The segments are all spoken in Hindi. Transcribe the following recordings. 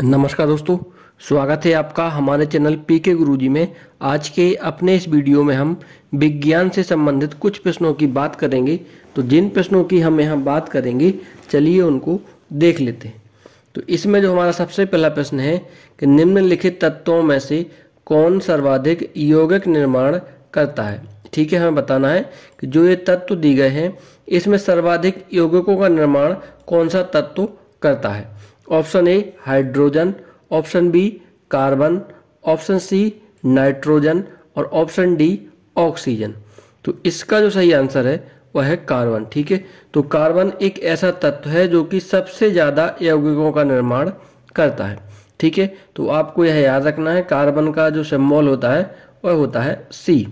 नमस्कार दोस्तों स्वागत है आपका हमारे चैनल पी के गुरु जी में आज के अपने इस वीडियो में हम विज्ञान से संबंधित कुछ प्रश्नों की बात करेंगे तो जिन प्रश्नों की हम यहाँ बात करेंगे चलिए उनको देख लेते हैं तो इसमें जो हमारा सबसे पहला प्रश्न है कि निम्नलिखित तत्वों में से कौन सर्वाधिक यौगिक निर्माण करता है ठीक है हमें बताना है कि जो ये तत्व दिए गए हैं इसमें सर्वाधिक यौगिकों का निर्माण कौन सा तत्व करता है option A hydrogen option B carbon option C nitrogen और ऑप्शन डी ऑक्सीजन तो इसका जो सही आंसर है वह है कार्बन ठीक है तो कार्बन एक ऐसा तत्व है जो कि सबसे ज़्यादा यौगिकों का निर्माण करता है ठीक है तो आपको यह याद रखना है कार्बन का जो सिम्बॉल होता है वह होता है सी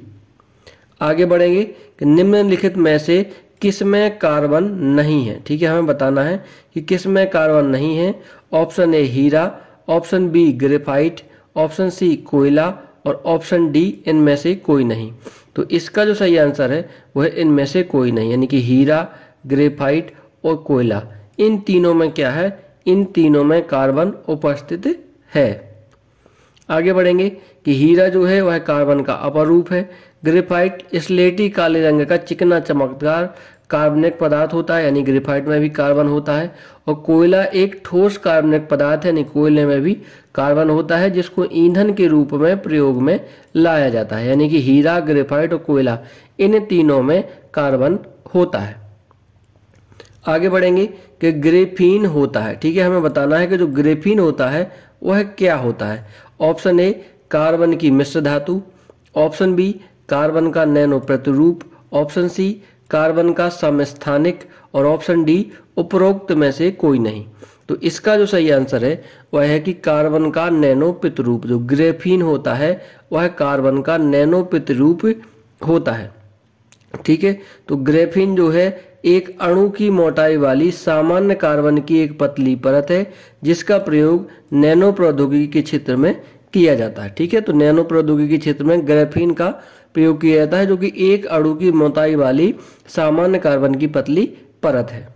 आगे बढ़ेंगे कि निम्नलिखित में से किस में कार्बन नहीं है ठीक है हमें बताना है कि किस में कार्बन नहीं है ऑप्शन ए हीरा option B graphite option C कोयला और ऑप्शन डी इनमें से कोई नहीं तो इसका जो सही आंसर है वह इनमें से कोई नहीं यानी कि हीरा ग्रेफाइट और कोयला इन तीनों में क्या है इन तीनों में कार्बन उपस्थित है आगे बढ़ेंगे कि हीरा जो है वह कार्बन का अपरूप है ग्रेफाइट स्लेटी काले रंग का चिकना चमकदार कार्बनिक पदार्थ होता है यानी ग्रेफाइट में भी कार्बन होता है और कोयला एक ठोस कार्बनिक पदार्थ है यानी कोयले में भी कार्बन होता है जिसको ईंधन के रूप में प्रयोग में लाया जाता है यानी कि हीरा ग्रेफाइट और कोयला इन तीनों में कार्बन होता है आगे बढ़ेंगे कि ग्रेफीन होता है ठीक है हमें बताना है कि जो ग्रेफीन होता है वह क्या होता है ऑप्शन ए कार्बन की मिश्र धातु ऑप्शन बी कार्बन का नैनो प्रतिरूप ऑप्शन सी कार्बन का समस्थानिक और ऑप्शन डी उपरोक्त में से कोई नहीं तो इसका जो सही आंसर है वह है कि कार्बन का नैनो प्रतिरूप जो ग्रेफीन होता है वह कार्बन का नैनो प्रतिरूप होता है ठीक है तो ग्रेफीन जो है एक अणु की मोटाई वाली सामान्य कार्बन की एक पतली परत है जिसका प्रयोग नैनो प्रौद्योगिकी के क्षेत्र में किया जाता है ठीक है तो नैनो प्रौद्योगिकी के क्षेत्र में ग्रेफीन का प्रयोग किया जाता है जो कि एक अड़ू की मोटाई वाली सामान्य कार्बन की पतली परत है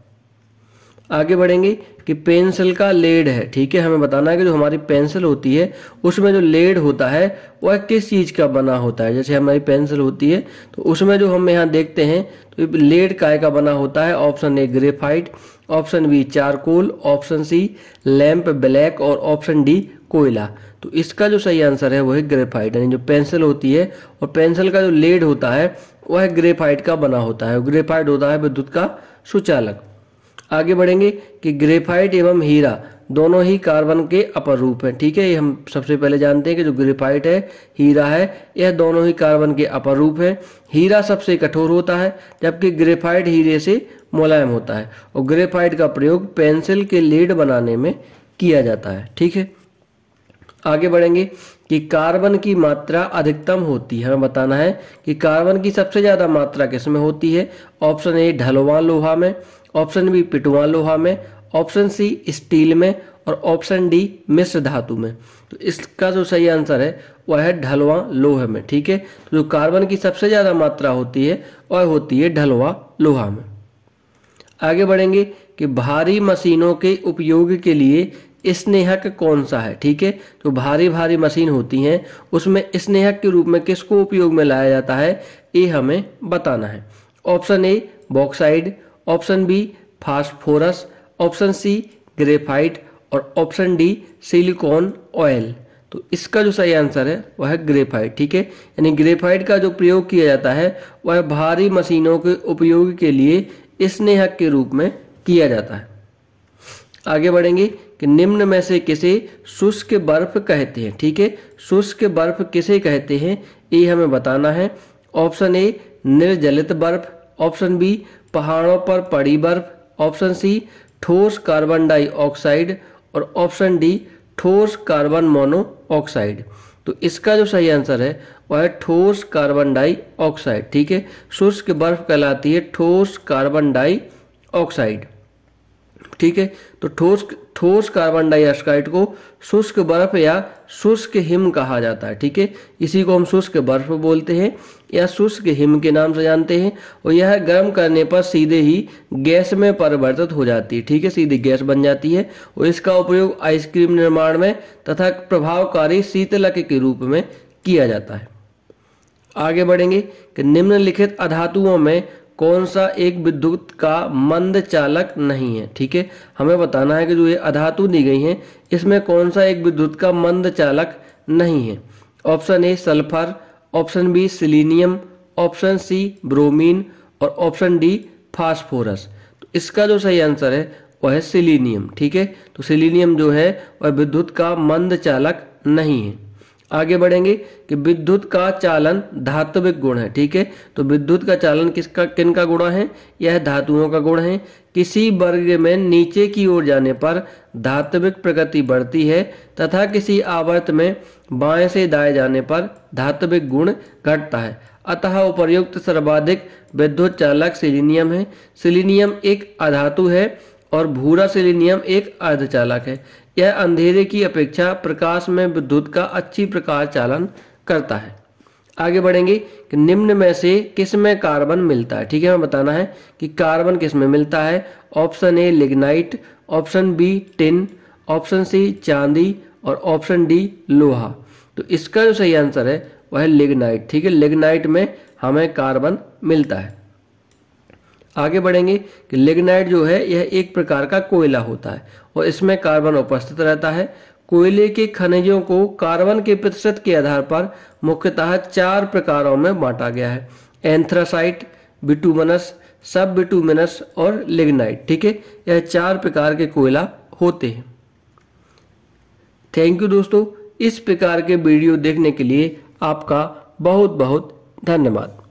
आगे बढ़ेंगे कि पेंसिल का लेड है ठीक है हमें बताना है कि जो हमारी पेंसिल होती है उसमें जो लेड होता है वह किस चीज़ का बना होता है जैसे हमारी पेंसिल होती है तो उसमें जो हम यहाँ देखते हैं तो लेड काय का बना होता है option A graphite option B charcoal option C lamp black और ऑप्शन डी कोयला तो इसका जो सही आंसर है वो है ग्रेफाइट यानी जो पेंसिल होती है और पेंसिल का जो लेड होता है वह है ग्रेफाइट का बना होता है ग्रेफाइट होता है विद्युत का सुचालक आगे बढ़ेंगे कि ग्रेफाइट एवं हीरा दोनों ही कार्बन के अपर रूप हैं ठीक है ये हम सबसे पहले जानते हैं कि जो ग्रेफाइट है हीरा है यह दोनों ही कार्बन के अपर रूप हैं हीरा सबसे कठोर होता है जबकि ग्रेफाइट हीरे से मुलायम होता है और ग्रेफाइट का प्रयोग पेंसिल के लीड बनाने में किया जाता है ठीक है आगे बढ़ेंगे कि कार्बन की मात्रा अधिकतम होती है हमें बताना है कि कार्बन की सबसे ज़्यादा मात्रा किस में होती है ऑप्शन ए ढलवा लोहा में ऑप्शन बी पिटवा लोहा में ऑप्शन सी स्टील में और ऑप्शन डी मिश्र धातु में तो इसका जो सही आंसर है वह है ढलवा लोहे में ठीक है तो जो कार्बन की सबसे ज़्यादा मात्रा होती है वह होती है ढलवा लोहा में आगे बढ़ेंगे कि भारी मशीनों के उपयोग के लिए स्नेहक कौन सा है ठीक है तो भारी भारी मशीन होती हैं उसमें स्नेहक के रूप में किसको उपयोग में लाया जाता है ये हमें बताना है option A bauxite option B phosphorus option C graphite और ऑप्शन डी सिलिकॉन ऑयल तो इसका जो सही आंसर है वह है ग्रेफाइट ठीक है यानी ग्रेफाइट का जो प्रयोग किया जाता है वह भारी मशीनों के उपयोग के लिए स्नेहक के रूप में किया जाता है आगे बढ़ेंगे कि निम्न में से किसे शुष्क बर्फ कहते हैं ठीक है शुष्क बर्फ किसे कहते हैं ये हमें बताना है ऑप्शन ए निर्जलित बर्फ ऑप्शन बी पहाड़ों पर पड़ी बर्फ ऑप्शन सी ठोस कार्बन डाइऑक्साइड और ऑप्शन डी ठोस कार्बन मोनोऑक्साइड तो इसका जो सही आंसर है वह है ठोस कार्बन डाई ऑक्साइड ठीक है शुष्क बर्फ कहलाती है ठोस कार्बन डाई ऑक्साइड ठीक है तो ठोस ठोस कार्बन डाइऑक्साइड को शुष्क बर्फ या शुष्क हिम कहा जाता है ठीक है इसी को हम शुष्क बर्फ बोलते हैं या शुष्क हिम के नाम से जानते हैं और यह गर्म करने पर सीधे ही गैस में परिवर्तित हो जाती है ठीक है सीधे गैस बन जाती है और इसका उपयोग आइसक्रीम निर्माण में तथा प्रभावकारी शीतलक के रूप में किया जाता है आगे बढ़ेंगे कि निम्नलिखित अधातुओं में कौन सा एक विद्युत का मंद चालक नहीं है ठीक है हमें बताना है कि जो ये अधातु दी गई हैं इसमें कौन सा एक विद्युत का मंद चालक नहीं है option A sulphur option B selenium option C bromine और ऑप्शन डी फास्फोरस तो इसका जो सही आंसर है वह है सिलीनियम ठीक है तो सिलीनियम जो है वह विद्युत का मंद चालक नहीं है आगे बढ़ेंगे कि विद्युत का चालन धात्विक गुण है ठीक है तो विद्युत का चालन किसका किन का गुण है यह धातुओं का गुण है किसी वर्ग में नीचे की ओर जाने पर धात्विक प्रगति बढ़ती है तथा किसी आवर्त में बाएं से दाएं जाने पर धात्विक गुण घटता है अतः उपर्युक्त सर्वाधिक विद्युत चालक सिलिनियम है सिलिनियम एक अधातु है और भूरा सिलिनियम एक अर्धचालक है यह अंधेरे की अपेक्षा प्रकाश में विद्युत का अच्छी प्रकार चालन करता है आगे बढ़ेंगे कि निम्न में से किस में कार्बन मिलता है ठीक है हमें बताना है कि कार्बन किस में मिलता है option A lignite option B tin option C चांदी और ऑप्शन डी लोहा तो इसका जो सही आंसर है वह लिग्नाइट ठीक है लिग्नाइट में हमें कार्बन मिलता है आगे बढ़ेंगे कि लिग्नाइट जो है यह एक प्रकार का कोयला होता है और इसमें कार्बन उपस्थित रहता है कोयले के खनिजों को कार्बन के प्रतिशत के आधार पर मुख्यतः चार प्रकारों में बांटा गया है एंथ्रासाइट बिटूमनस सब बिटूमिनस और लिग्नाइट ठीक है यह चार प्रकार के कोयला होते हैं थैंक यू दोस्तों इस प्रकार के वीडियो देखने के लिए आपका बहुत बहुत धन्यवाद